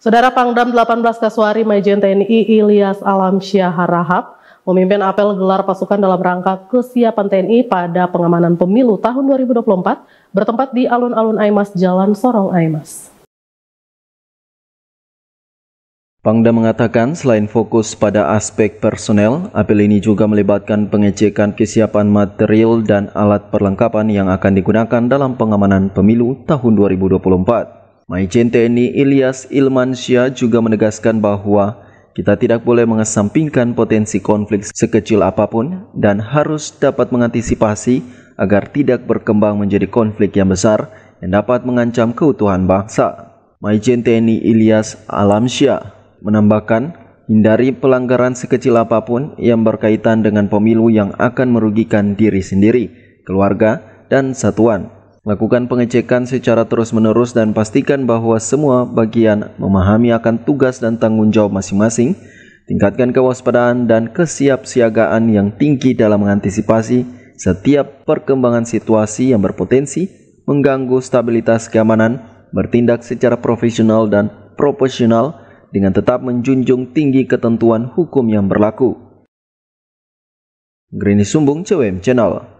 Saudara Pangdam 18 Kasuari Majen TNI Ilyas Alam Harahap memimpin apel gelar pasukan dalam rangka kesiapan TNI pada pengamanan pemilu tahun 2024 bertempat di alun-alun Aimas Jalan Sorong Aimas. Pangdam mengatakan selain fokus pada aspek personel, apel ini juga melibatkan pengecekan kesiapan material dan alat perlengkapan yang akan digunakan dalam pengamanan pemilu tahun 2024. Maijen TNI Ilyas Ilmansyah juga menegaskan bahwa kita tidak boleh mengesampingkan potensi konflik sekecil apapun dan harus dapat mengantisipasi agar tidak berkembang menjadi konflik yang besar yang dapat mengancam keutuhan bangsa. Maijen TNI Ilyas Alamsyah menambahkan, hindari pelanggaran sekecil apapun yang berkaitan dengan pemilu yang akan merugikan diri sendiri, keluarga, dan satuan. Lakukan pengecekan secara terus-menerus dan pastikan bahwa semua bagian memahami akan tugas dan tanggung jawab masing-masing. Tingkatkan kewaspadaan dan kesiapsiagaan yang tinggi dalam mengantisipasi setiap perkembangan situasi yang berpotensi mengganggu stabilitas keamanan, bertindak secara profesional dan proporsional dengan tetap menjunjung tinggi ketentuan hukum yang berlaku. Greeny Sumbung CWM Channel